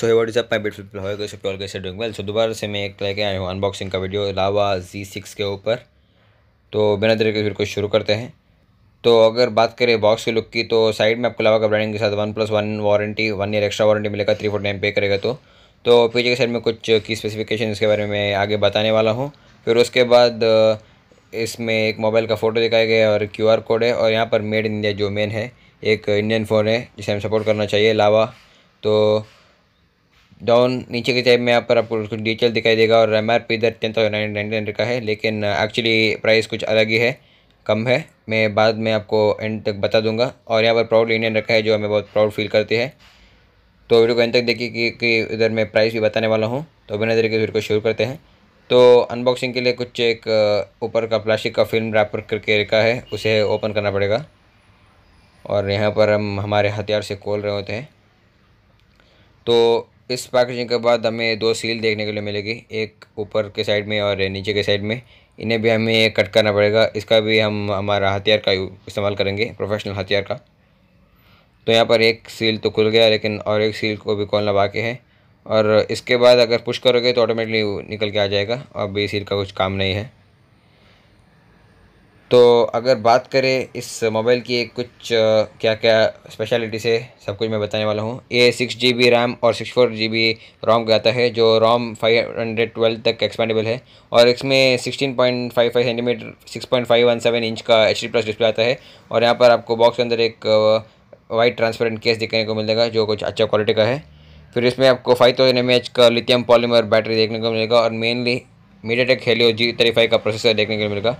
सो ये what is up my कैसे doing well so दोबारा से मैं एक लेके आया हूँ अनबॉक्सिंग का वीडियो लावा जी सिक्स के ऊपर तो बिना देर के फिर कुछ शुरू करते हैं तो अगर बात करें बॉक्स की लुक की तो साइड में आपको लावा का ब्रांडिंग के साथ one plus one warranty one year extra warranty मिलेगा थ्री फोर्टी नाइन पे करेगा तो तो पीछे के साइड में कुछ की स्पेसिफिकेशन इसके बारे में आगे बताने वाला हूँ फिर उसके बाद इसमें एक मोबाइल का फ़ोटो दिखाया गया है और क्यू आर कोड है और यहाँ पर मेड इन इंडिया जो मेन है एक इंडियन फ़ोन है जिसे हम सपोर्ट करना चाहिए लावा तो डाउन नीचे के टाइप में यहाँ पर आपको उसको डिटेल दिखाई देगा और एम आर पी इधर टेन थाउजेंड नाइन नाइन का है लेकिन एक्चुअली प्राइस कुछ अलग ही है कम है मैं बाद में आपको एंड तक बता दूंगा और यहाँ पर प्राउड इंडियन रखा है जो हमें बहुत प्राउड फील करती है तो वीडियो को एंड तक देखिए कि, कि इधर मैं प्राइस भी बताने वाला हूँ तो बिना तरीके से वीडियो को शुरू करते हैं तो अनबॉक्सिंग के लिए कुछ एक ऊपर का प्लास्टिक का फिल्म रैपर करके रखा है उसे ओपन करना पड़ेगा और यहाँ पर हम हमारे हथियार से खोल रहे होते हैं तो इस पैकेजिंग के बाद हमें दो सील देखने के लिए मिलेगी एक ऊपर के साइड में और नीचे के साइड में इन्हें भी हमें कट करना पड़ेगा इसका भी हम हमारा हथियार का इस्तेमाल करेंगे प्रोफेशनल हथियार का तो यहाँ पर एक सील तो खुल गया लेकिन और एक सील को भी खोलना बाकी है और इसके बाद अगर पुश करोगे तो ऑटोमेटिकली निकल के आ जाएगा और बे सील का कुछ काम नहीं है तो अगर बात करें इस मोबाइल की कुछ क्या क्या स्पेशलिटी से सब कुछ मैं बताने वाला हूँ ये सिक्स जी बी रैम और सिक्स फोर जी बी रोम का आता है जो रोम फाइव हंड्रेड ट्वेल्व तक एक्सपेंडेबल है और इसमें sixteen point five five centimetre six point five one seven inch का एच डी प्लस डिस्प्ले आता है और यहाँ पर आपको बॉक्स के अंदर एक वाइट ट्रांसपेरेंट केस देखने को मिलेगा जो कुछ अच्छा क्वालिटी का है फिर इसमें आपको फाइव थाउजेंड एम एच का लिथियम पॉलीमर बैटरी देखने को मिलेगा और mainly MediaTek Helio G thirty five का प्रोसेसर देखने को मिलेगा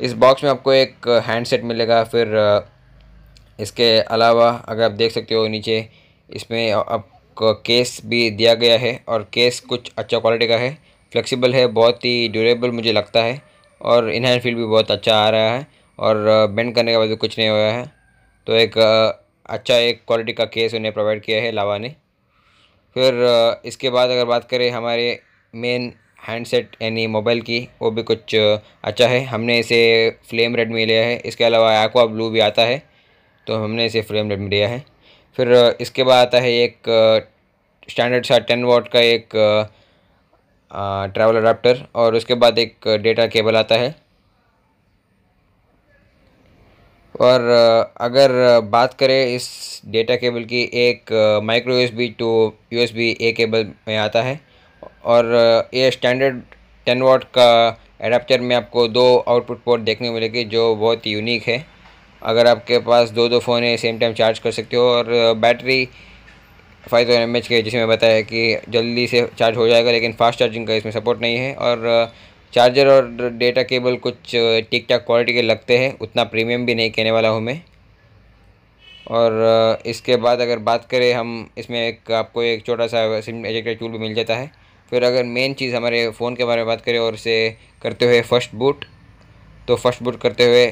इस बॉक्स में आपको एक हैंडसेट uh, मिलेगा फिर uh, इसके अलावा अगर आप देख सकते हो नीचे इसमें आपको केस भी दिया गया है और केस कुछ अच्छा क्वालिटी का है फ्लेक्सिबल है बहुत ही ड्यूरेबल मुझे लगता है और इनहैंड फील भी बहुत अच्छा आ रहा है और बेंड uh, करने के बाद कुछ नहीं हुआ है तो एक अच्छा एक क्वालिटी का केस उन्हें प्रोवाइड किया है लावा ने फिर इसके बाद अगर बात करें हमारे मेन हैंडसेट यानी मोबाइल की वो भी कुछ अच्छा है हमने इसे फ्लेम रेड में लिया है इसके अलावा एक्वा ब्लू भी आता है तो हमने इसे फ्लेम रेड में लिया है फिर इसके बाद आता है एक स्टैंडर्ड सा टेन वॉट का एक ट्रैवल अडाप्टर और उसके बाद एक डेटा केबल आता है और अगर बात करें इस डेटा केबल की एक micro USB to USB A cable में आता है और uh, ये स्टैंडर्ड टेन वोट का एडाप्टर में आपको दो आउटपुट पोर्ट देखने को मिलेगी जो बहुत ही यूनिक है अगर आपके पास दो दो फ़ोन है सेम टाइम चार्ज कर सकते हो और battery five thousand M H की जिसमें बताया कि जल्दी से चार्ज हो जाएगा लेकिन फास्ट चार्जिंग का इसमें सपोर्ट नहीं है और चार्जर uh, और डेटा केबल कुछ uh, ठीक ठाक क्वालिटी के लगते हैं उतना प्रीमियम भी नहीं कहने वाला हूँ मैं और इसके बाद अगर बात करें हम इसमें एक आपको एक छोटा सा सिम एजेक्टर टूल भी मिल जाता है फिर अगर मेन चीज़ हमारे फ़ोन के बारे में बात करें और इसे करते हुए फ़र्स्ट बूट तो फर्स्ट बूट करते हुए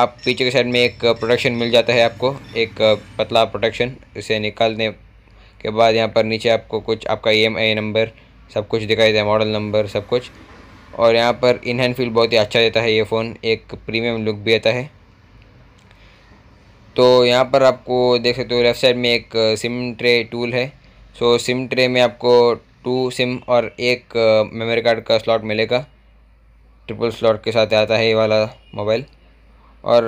आप पीछे के साइड में एक प्रोटेक्शन मिल जाता है आपको एक पतला प्रोटेक्शन इसे निकालने के बाद यहाँ पर नीचे आपको कुछ आपका ई e नंबर सब कुछ दिखाई देता है मॉडल नंबर सब कुछ और यहाँ पर इन हैंड फील बहुत ही अच्छा देता है ये फ़ोन एक प्रीमियम लुक भी आता है तो यहाँ पर आपको देख सकते हो लेफ्ट साइड में एक सिम ट्रे टूल है सो सिम ट्रे में आपको टू सिम और एक मेमोरी कार्ड का स्लॉट मिलेगा ट्रिपल स्लॉट के साथ आता है ये वाला मोबाइल और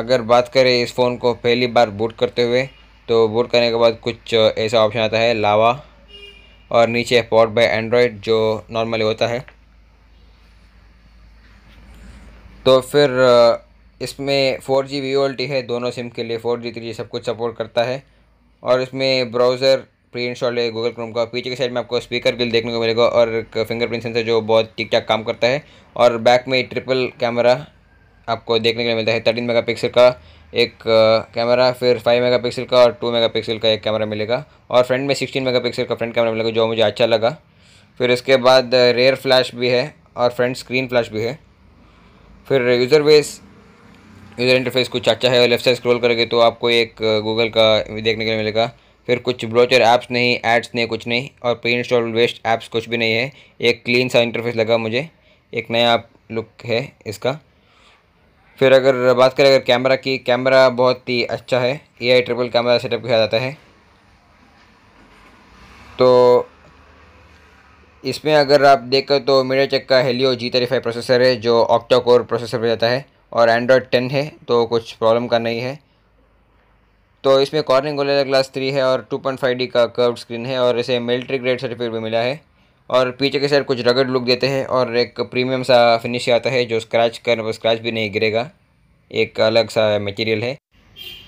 अगर बात करें इस फ़ोन को पहली बार बूट करते हुए तो बूट करने के बाद कुछ ऐसा ऑप्शन आता है लावा और नीचे पॉड बाय एंड्रॉयड जो नॉर्मली होता है तो फिर इसमें फोर जी वी है दोनों सिम के लिए फोर जी थ्री जी सब कुछ सपोर्ट करता है और इसमें ब्राउज़र प्री इंस्टॉल है गूगल क्रोम का पीछे के साइड में आपको स्पीकर बिल देखने को मिलेगा और एक फिंगरप्रिंट सेंसर जो बहुत ठीक ठाक काम करता है और बैक में ट्रिपल कैमरा आपको देखने के लिए मिलता है थर्टीन पिक्सल का एक कैमरा फिर फाइव पिक्सल का और टू पिक्सल का एक कैमरा मिलेगा और फ्रंट में सिक्सटीन पिक्सल का फ्रंट कैमरा मिलेगा जो मुझे अच्छा लगा फिर इसके बाद रेयर फ्लैश भी है और फ्रंट स्क्रीन फ्लैश भी है फिर यूज़र बेस यूज़र इंटरफेस कुछ अच्छा है लेफ्ट साइड स्क्रॉल करेंगे तो आपको एक गूगल का देखने के लिए मिलेगा फिर कुछ ब्रोचर ऐप्स नहीं एड्स नहीं कुछ नहीं और प्री इंस्टॉल वेस्ट ऐप्स कुछ भी नहीं है एक क्लीन सा इंटरफेस लगा मुझे एक नया लुक है इसका फिर अगर बात करें अगर कैमरा की कैमरा बहुत ही अच्छा है A I triple camera setup किया जाता है तो इसमें अगर आप देखो तो मीडिया चेक का Helio G thirty five processor है जो ऑक्टा कोर प्रोसेसर पर जाता है और एंड्रॉयड टेन है तो कुछ प्रॉब्लम का नहीं है तो इसमें कॉर्निंग गोलेला ग्लास थ्री है और टू पॉइंट फाइव डी का कर्व स्क्रीन है और इसे मिलिट्री ग्रेड सर्टिफिकेट भी मिला है और पीछे के साइड कुछ रगड़ लुक देते हैं और एक प्रीमियम सा फिनिश आता है जो स्क्रैच कर स्क्रैच भी नहीं गिरेगा एक अलग सा मटेरियल है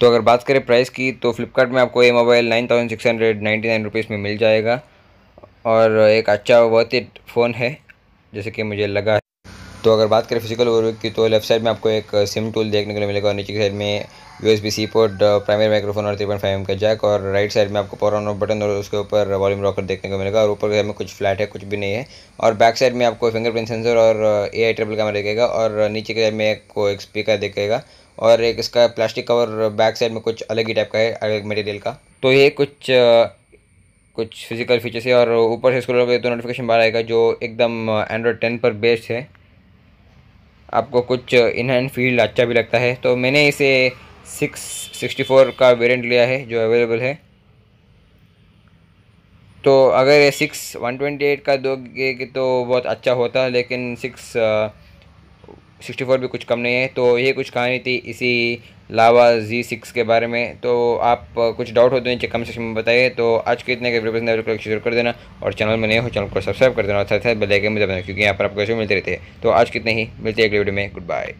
तो अगर बात करें प्राइस की तो फ्लिपकार्ट में आपको ये mobile nine thousand six hundred ninety nine rupees में मिल जाएगा और एक अच्छा वर्थ इट फ़ोन है जैसे कि मुझे लगा तो अगर बात करें फिजिकल ओवरव्यू की तो लेफ्ट साइड में आपको एक सिम uh, टूल देखने को मिलेगा और नीचे की साइड में U S B C port primary microphone और थ्री पॉइंट फाइव एम का जैक और राइट साइड में आपको पावर ऑन बटन और उसके ऊपर वॉल्यूम रॉकर देखने को मिलेगा और ऊपर के में कुछ फ्लैट है कुछ भी नहीं है और बैक साइड में आपको फिंगरप्रिंट सेंसर और ए आई ट्रिपल कैमरा देखेगा और नीचे के में आपको एक स्पीकर देखेगा और एक इसका प्लास्टिक कवर बैक साइड में कुछ अलग ही टाइप का है अलग मटेरियल का तो ये कुछ uh, कुछ फिजिकल फीचर्स है और ऊपर से स्क्रॉल करोगे तो नोटिफिकेशन बार आएगा जो एकदम एंड्रॉयड uh, टेन पर बेस्ड है आपको कुछ इनहैंड फील्ड अच्छा भी लगता है तो मैंने इसे सिक्स सिक्सटी फोर का वेरिएंट लिया है जो अवेलेबल है तो अगर ये सिक्स वन ट्वेंटी एट का दोगे तो बहुत अच्छा होता लेकिन सिक्स सिक्सटी फोर भी कुछ कम नहीं है तो ये कुछ कहानी थी इसी लावा जी सिक्स के बारे में तो आप कुछ डाउट हो तो नीचे कमेंट सेक्शन में बताइए तो आज के इतने के वीडियो पसंद आए शेयर कर देना और चैनल में नए हो चैनल को सब्सक्राइब कर देना और साथ साथ बेल आइकन क्योंकि यहाँ पर आपको ऐसे मिलते रहते हैं तो आज कितने ही मिलते हैं अगले वीडियो में गुड बाय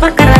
Por